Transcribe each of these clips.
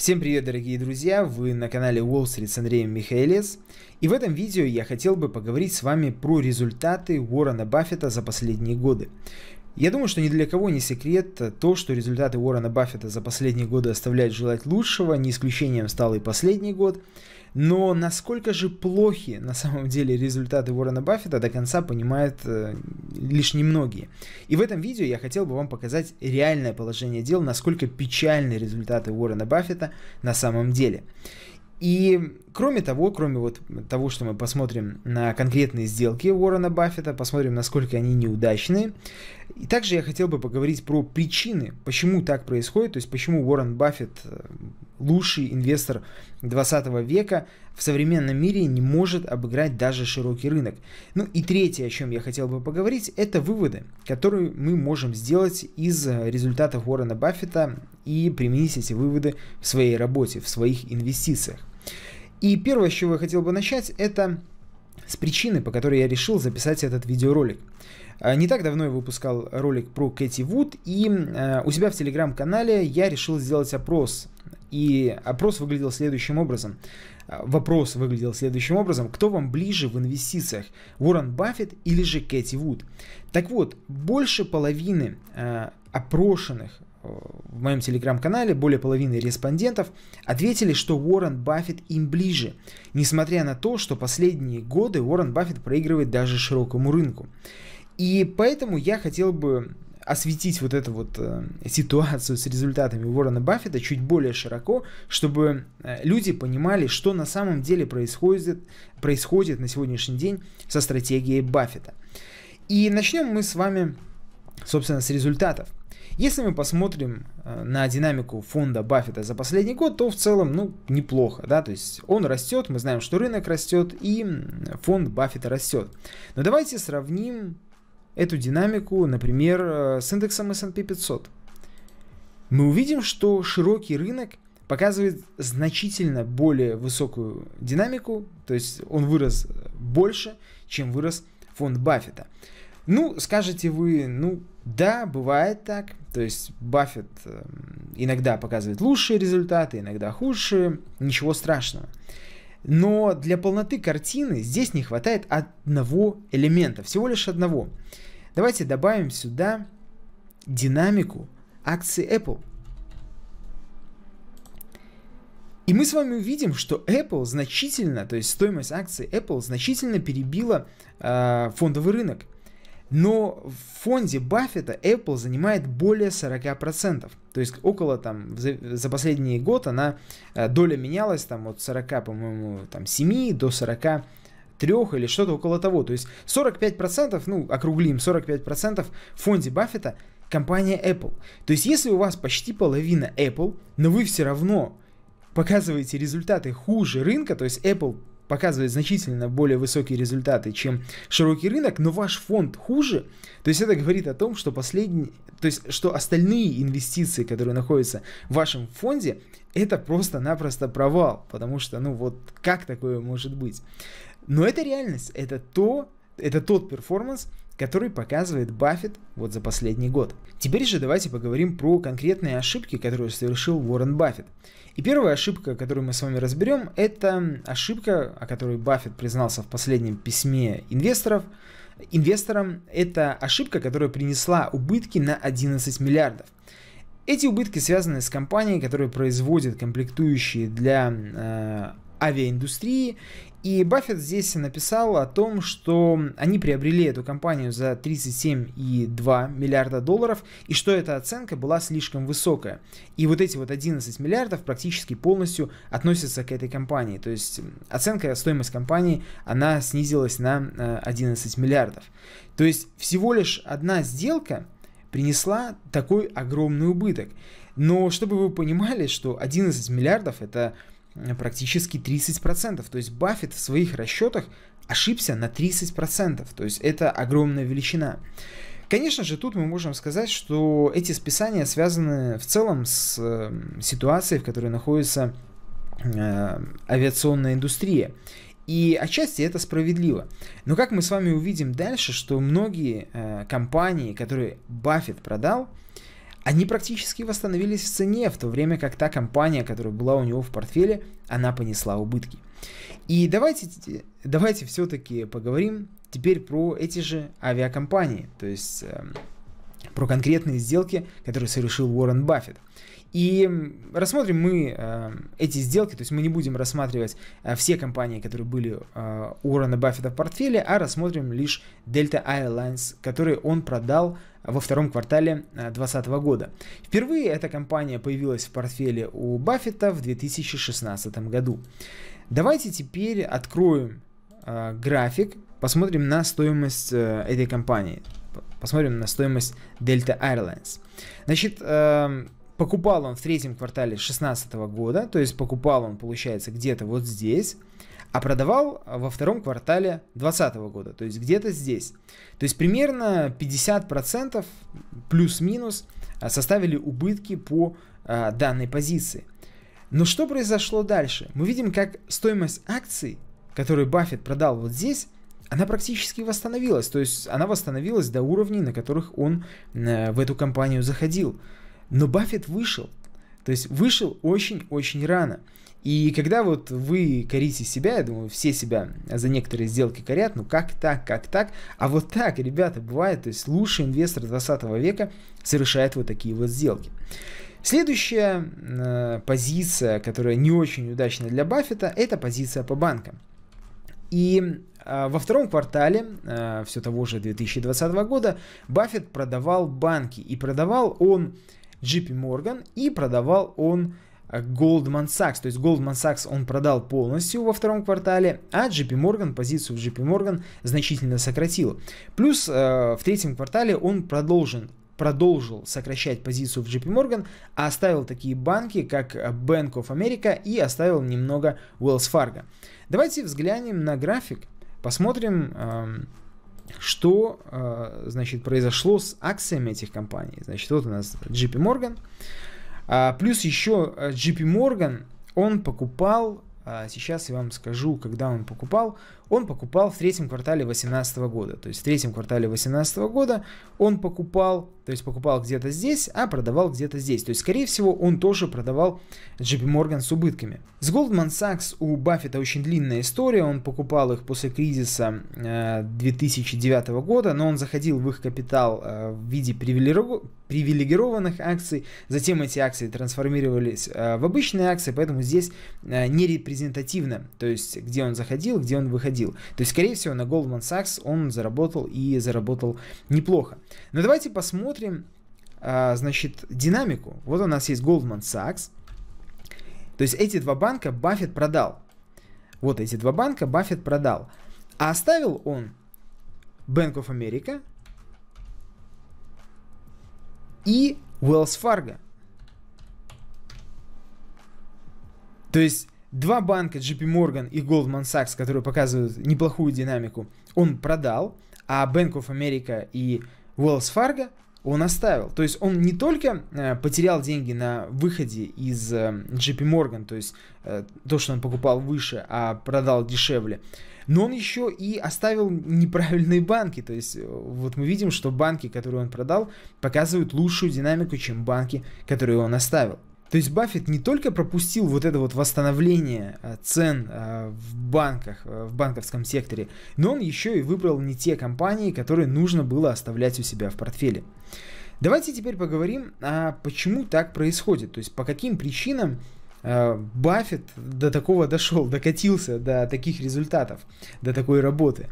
Всем привет, дорогие друзья! Вы на канале Wall Street с Андреем Михаэлес. И в этом видео я хотел бы поговорить с вами про результаты Уоррена Баффета за последние годы. Я думаю, что ни для кого не секрет то, что результаты Уоррена Баффета за последние годы оставляют желать лучшего, не исключением стал и последний год. Но насколько же плохи на самом деле результаты Уоррена Баффета до конца понимают э, лишь немногие. И в этом видео я хотел бы вам показать реальное положение дел, насколько печальны результаты Уоррена Баффета на самом деле. И кроме того, кроме вот того, что мы посмотрим на конкретные сделки Уоррена Баффета, посмотрим, насколько они неудачные, и также я хотел бы поговорить про причины, почему так происходит, то есть почему Уоррен Баффет, э, лучший инвестор 20 века, в современном мире не может обыграть даже широкий рынок. Ну и третье, о чем я хотел бы поговорить, это выводы, которые мы можем сделать из э, результатов Уоррена Баффета и применить эти выводы в своей работе, в своих инвестициях. И первое, с чего я хотел бы начать, это с причины, по которой я решил записать этот видеоролик. А, не так давно я выпускал ролик про Кэти Вуд, и а, у себя в телеграм-канале я решил сделать опрос. И опрос выглядел следующим образом. А, вопрос выглядел следующим образом. Кто вам ближе в инвестициях, Уоррен Баффет или же Кэти Вуд? Так вот, больше половины опрошенных в моем телеграм-канале более половины респондентов ответили, что Уоррен Баффет им ближе, несмотря на то, что последние годы Уоррен Баффет проигрывает даже широкому рынку. И поэтому я хотел бы осветить вот эту вот э, ситуацию с результатами Уоррена Баффета чуть более широко, чтобы э, люди понимали, что на самом деле происходит, происходит на сегодняшний день со стратегией Баффета. И начнем мы с вами, собственно, с результатов. Если мы посмотрим э, на динамику фонда Баффета за последний год, то в целом, ну, неплохо, да, то есть он растет, мы знаем, что рынок растет и фонд Баффета растет. Но давайте сравним эту динамику, например, э, с индексом S&P 500. Мы увидим, что широкий рынок показывает значительно более высокую динамику, то есть он вырос э, больше, чем вырос фонд Баффета. Ну, скажете вы, ну, да, бывает так. То есть Баффет эм, иногда показывает лучшие результаты, иногда худшие. Ничего страшного. Но для полноты картины здесь не хватает одного элемента, всего лишь одного. Давайте добавим сюда динамику акций Apple. И мы с вами увидим, что Apple значительно, то есть стоимость акций Apple значительно перебила э, фондовый рынок. Но в фонде Баффета Apple занимает более 40%. То есть около там за, за последний год она э, доля менялась там от 40, по-моему, там 7 до 43 или что-то около того. То есть 45%, ну округлим, 45% в фонде Баффета компания Apple. То есть если у вас почти половина Apple, но вы все равно показываете результаты хуже рынка, то есть Apple показывает значительно более высокие результаты, чем широкий рынок, но ваш фонд хуже, то есть это говорит о том, что последний, то есть что остальные инвестиции, которые находятся в вашем фонде, это просто-напросто провал, потому что, ну вот, как такое может быть? Но это реальность, это то, это тот перформанс, который показывает Баффет вот за последний год. Теперь же давайте поговорим про конкретные ошибки, которые совершил Уоррен Баффет. И первая ошибка, которую мы с вами разберем, это ошибка, о которой Баффет признался в последнем письме инвесторов, инвесторам, это ошибка, которая принесла убытки на 11 миллиардов. Эти убытки связаны с компанией, которая производит комплектующие для э, авиаиндустрии, и Баффет здесь написал о том, что они приобрели эту компанию за 37,2 миллиарда долларов, и что эта оценка была слишком высокая. И вот эти вот 11 миллиардов практически полностью относятся к этой компании. То есть оценка, стоимость компании, она снизилась на 11 э, миллиардов. То есть всего лишь одна сделка принесла такой огромный убыток. Но чтобы вы понимали, что 11 миллиардов это практически 30%. То есть Баффет в своих расчетах ошибся на 30%. То есть это огромная величина. Конечно же, тут мы можем сказать, что эти списания связаны в целом с эм, ситуацией, в которой находится э, авиационная индустрия. И отчасти это справедливо. Но как мы с вами увидим дальше, что многие э, компании, которые Баффет продал, они практически восстановились в цене, в то время как та компания, которая была у него в портфеле, она понесла убытки. И давайте, давайте все-таки поговорим теперь про эти же авиакомпании, то есть э, про конкретные сделки, которые совершил Уоррен Баффет. И рассмотрим мы э, эти сделки, то есть мы не будем рассматривать э, все компании, которые были э, у Уоррена Баффета в портфеле, а рассмотрим лишь Delta Airlines, который он продал во втором квартале 2020 э, года. Впервые эта компания появилась в портфеле у Баффета в 2016 году. Давайте теперь откроем э, график, посмотрим на стоимость э, этой компании, посмотрим на стоимость Delta Airlines. Значит, э, Покупал он в третьем квартале 2016 года, то есть покупал он, получается, где-то вот здесь, а продавал во втором квартале 2020 года, то есть где-то здесь. То есть примерно 50% плюс-минус а, составили убытки по а, данной позиции. Но что произошло дальше? Мы видим, как стоимость акций, которую Баффет продал вот здесь, она практически восстановилась. То есть она восстановилась до уровней, на которых он э, в эту компанию заходил. Но Баффет вышел. То есть вышел очень-очень рано. И когда вот вы корите себя, я думаю, все себя за некоторые сделки корят, ну как так, как так, а вот так, ребята, бывает, то есть лучший инвестор 20 века совершает вот такие вот сделки. Следующая э, позиция, которая не очень удачна для Баффета, это позиция по банкам. И э, во втором квартале э, все того же 2020 года Баффет продавал банки. И продавал он JP Morgan, и продавал он э, Goldman Sachs. То есть Goldman Sachs он продал полностью во втором квартале, а JP Morgan, позицию в JP Morgan значительно сократил. Плюс э, в третьем квартале он продолжен продолжил сокращать позицию в JP Morgan, а оставил такие банки, как э, Bank of America и оставил немного Wells Fargo. Давайте взглянем на график, посмотрим, э, что, э, значит, произошло с акциями этих компаний. Значит, вот у нас JP Morgan. А, плюс еще э, JP Morgan, он покупал а сейчас я вам скажу, когда он покупал. Он покупал в третьем квартале 2018 года. То есть в третьем квартале 2018 года он покупал, то есть покупал где-то здесь, а продавал где-то здесь. То есть, скорее всего, он тоже продавал JP Morgan с убытками. С Goldman Sachs у Баффета очень длинная история. Он покупал их после кризиса 2009 э, года, но он заходил в их капитал э, в виде привилегированного привилегированных акций, затем эти акции трансформировались э, в обычные акции, поэтому здесь э, не репрезентативно, то есть где он заходил, где он выходил. То есть, скорее всего, на Goldman Sachs он заработал и заработал неплохо. Но давайте посмотрим, э, значит, динамику. Вот у нас есть Goldman Sachs, то есть эти два банка Баффет продал. Вот эти два банка Баффет продал. А оставил он Bank of America и Wells Fargo. То есть два банка JP Morgan и Goldman Sachs, которые показывают неплохую динамику, он продал, а Bank of America и Wells Fargo он оставил. То есть он не только э, потерял деньги на выходе из э, JP Morgan, то есть э, то, что он покупал выше, а продал дешевле, но он еще и оставил неправильные банки. То есть э, вот мы видим, что банки, которые он продал, показывают лучшую динамику, чем банки, которые он оставил. То есть Баффет не только пропустил вот это вот восстановление э, цен э, в банках, в банковском секторе, но он еще и выбрал не те компании, которые нужно было оставлять у себя в портфеле. Давайте теперь поговорим, а почему так происходит, то есть по каким причинам Э, Баффет до такого дошел, докатился до таких результатов, до такой работы.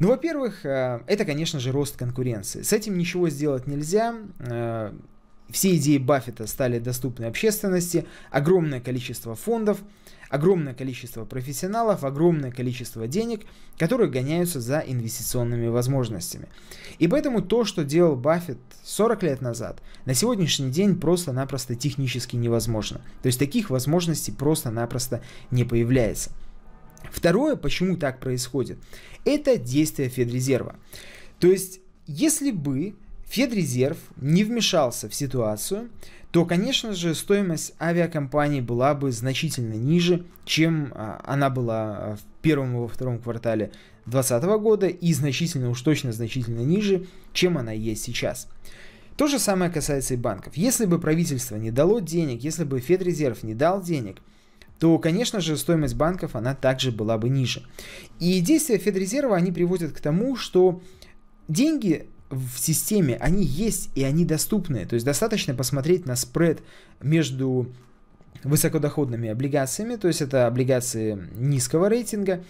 Ну, во-первых, э, это, конечно же, рост конкуренции. С этим ничего сделать нельзя. Э, все идеи Баффета стали доступны общественности, огромное количество фондов, огромное количество профессионалов, огромное количество денег, которые гоняются за инвестиционными возможностями. И поэтому то, что делал Баффет 40 лет назад, на сегодняшний день просто-напросто технически невозможно. То есть таких возможностей просто-напросто не появляется. Второе, почему так происходит, это действие Федрезерва. То есть, если бы Федрезерв не вмешался в ситуацию, то, конечно же, стоимость авиакомпании была бы значительно ниже, чем а, она была а, в первом и во втором квартале 2020 года и значительно, уж точно значительно ниже, чем она есть сейчас. То же самое касается и банков. Если бы правительство не дало денег, если бы Федрезерв не дал денег, то, конечно же, стоимость банков, она также была бы ниже. И действия Федрезерва, они приводят к тому, что деньги в системе, они есть и они доступны. То есть достаточно посмотреть на спред между высокодоходными облигациями, то есть это облигации низкого рейтинга,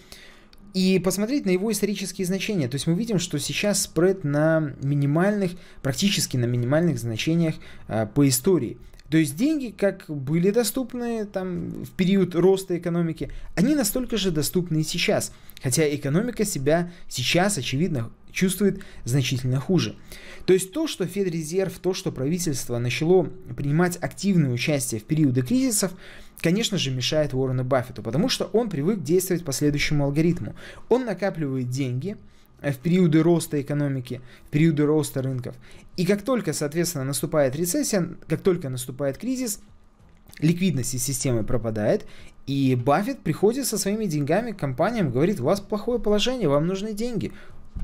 и посмотреть на его исторические значения. То есть мы видим, что сейчас спред на минимальных, практически на минимальных значениях а, по истории. То есть деньги, как были доступны там в период роста экономики, они настолько же доступны и сейчас. Хотя экономика себя сейчас, очевидно, чувствует значительно хуже. То есть то, что Федрезерв, то, что правительство начало принимать активное участие в периоды кризисов, конечно же, мешает Уоррену Баффету, потому что он привык действовать по следующему алгоритму. Он накапливает деньги, э, в периоды роста экономики, в периоды роста рынков. И как только, соответственно, наступает рецессия, как только наступает кризис, ликвидность из системы пропадает, и Баффет приходит со своими деньгами к компаниям, говорит, у вас плохое положение, вам нужны деньги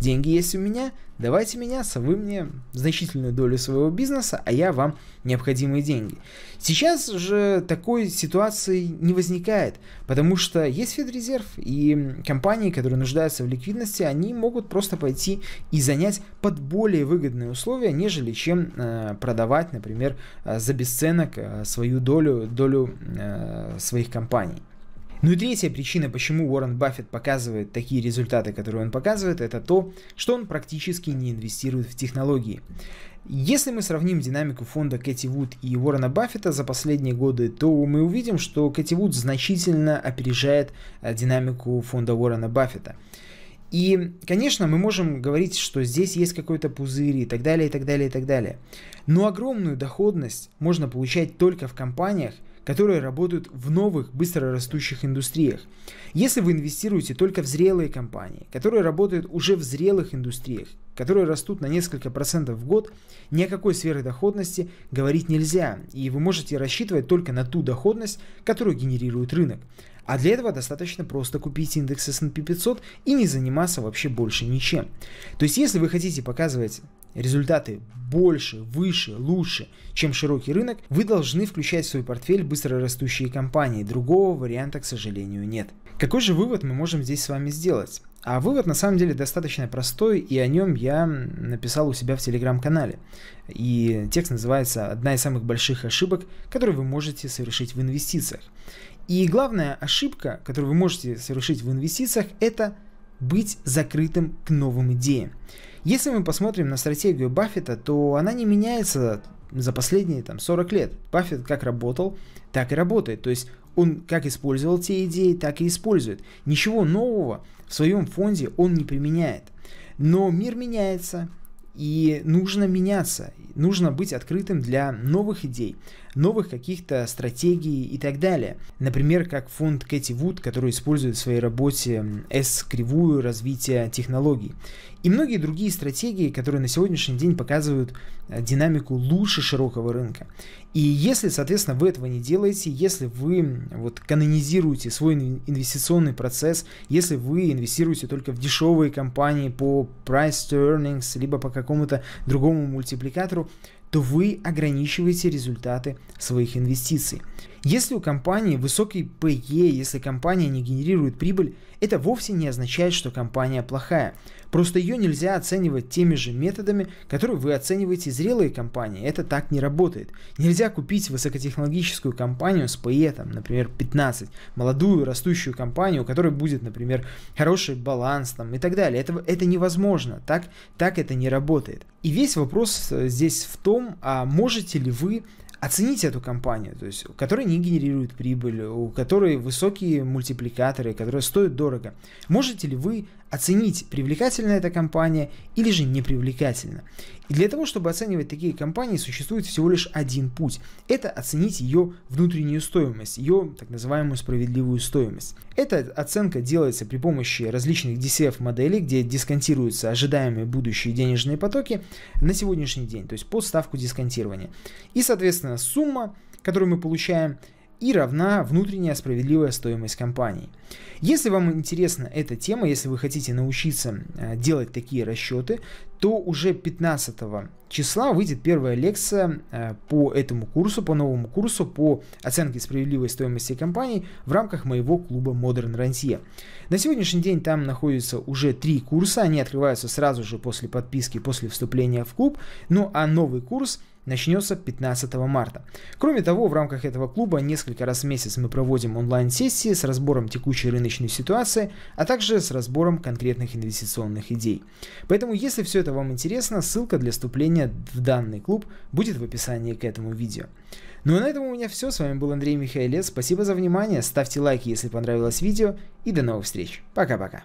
деньги есть у меня, давайте меняться, вы мне значительную долю своего бизнеса, а я вам необходимые деньги. Сейчас же такой ситуации не возникает, потому что есть Федрезерв, и компании, которые нуждаются в ликвидности, они могут просто пойти и занять под более выгодные условия, нежели чем э, продавать, например, э, за бесценок э, свою долю, долю своих компаний. Ну и третья причина, почему Уоррен Баффет показывает такие результаты, которые он показывает, это то, что он практически не инвестирует в технологии. Если мы сравним динамику фонда Кэти Вуд и Уоррена Баффета за последние годы, то мы увидим, что Кэти Вуд значительно опережает э, динамику фонда Уоррена Баффета. И, конечно, мы можем говорить, что здесь есть какой-то пузырь и так далее, и так далее, и так далее. Но огромную доходность можно получать только в компаниях, которые работают в новых, быстрорастущих индустриях. Если вы инвестируете только в зрелые компании, которые работают уже в зрелых индустриях, которые растут на несколько процентов в год, ни о какой сверхдоходности говорить нельзя, и вы можете рассчитывать только на ту доходность, которую генерирует рынок. А для этого достаточно просто купить индекс S&P 500 и не заниматься вообще больше ничем. То есть, если вы хотите показывать результаты больше, выше, лучше, чем широкий рынок, вы должны включать в свой портфель быстрорастущие компании. Другого варианта, к сожалению, нет. Какой же вывод мы можем здесь с вами сделать? А вывод на самом деле достаточно простой, и о нем я написал у себя в телеграм-канале. И текст называется «Одна из самых больших ошибок, которые вы можете совершить в инвестициях». И главная ошибка, которую вы можете совершить в инвестициях, это быть закрытым к новым идеям. Если мы посмотрим на стратегию Баффета, то она не меняется за последние там, 40 лет. Баффет как работал, так и работает. То есть он как использовал те идеи, так и использует. Ничего нового в своем фонде он не применяет. Но мир меняется, и нужно меняться, нужно быть открытым для новых идей, новых каких-то стратегий и так далее. Например, как фонд Кэти Вуд, который использует в своей работе S-кривую развития технологий. И многие другие стратегии, которые на сегодняшний день показывают э, динамику лучше широкого рынка. И если, соответственно, вы этого не делаете, если вы вот канонизируете свой инвестиционный процесс, если вы инвестируете только в дешевые компании по price to earnings, либо по какому-то другому мультипликатору, то вы ограничиваете результаты своих инвестиций. Если у компании высокий PE, если компания не генерирует прибыль, это вовсе не означает, что компания плохая. Просто ее нельзя оценивать теми же методами, которые вы оцениваете зрелые компании. Это так не работает. Нельзя купить высокотехнологическую компанию с PE, там, например, 15, молодую растущую компанию, у которой будет, например, хороший баланс там, и так далее. Это, это невозможно. Так, так это не работает. И весь вопрос э, здесь в том, а можете ли вы оцените эту компанию, то есть, которая не генерирует прибыль, у которой высокие мультипликаторы, которые стоят дорого. Можете ли вы оценить, привлекательна эта компания или же непривлекательна? И для того, чтобы оценивать такие компании, существует всего лишь один путь. Это оценить ее внутреннюю стоимость, ее так называемую справедливую стоимость. Эта оценка делается при помощи различных DCF-моделей, где дисконтируются ожидаемые будущие денежные потоки на сегодняшний день, то есть под ставку дисконтирования. И, соответственно, соответственно, сумма, которую мы получаем, и равна внутренняя справедливая стоимость компании. Если вам интересна эта тема, если вы хотите научиться э, делать такие расчеты, то уже 15 числа выйдет первая лекция э, по этому курсу, по новому курсу по оценке справедливой стоимости компаний в рамках моего клуба Modern Rentier. На сегодняшний день там находятся уже три курса, они открываются сразу же после подписки, после вступления в клуб, ну а новый курс – начнется 15 марта. Кроме того, в рамках этого клуба несколько раз в месяц мы проводим онлайн-сессии с разбором текущей рыночной ситуации, а также с разбором конкретных инвестиционных идей. Поэтому, если все это вам интересно, ссылка для вступления в данный клуб будет в описании к этому видео. Ну а на этом у меня все. С вами был Андрей Михайлец. Спасибо за внимание. Ставьте лайки, если понравилось видео. И до новых встреч. Пока-пока.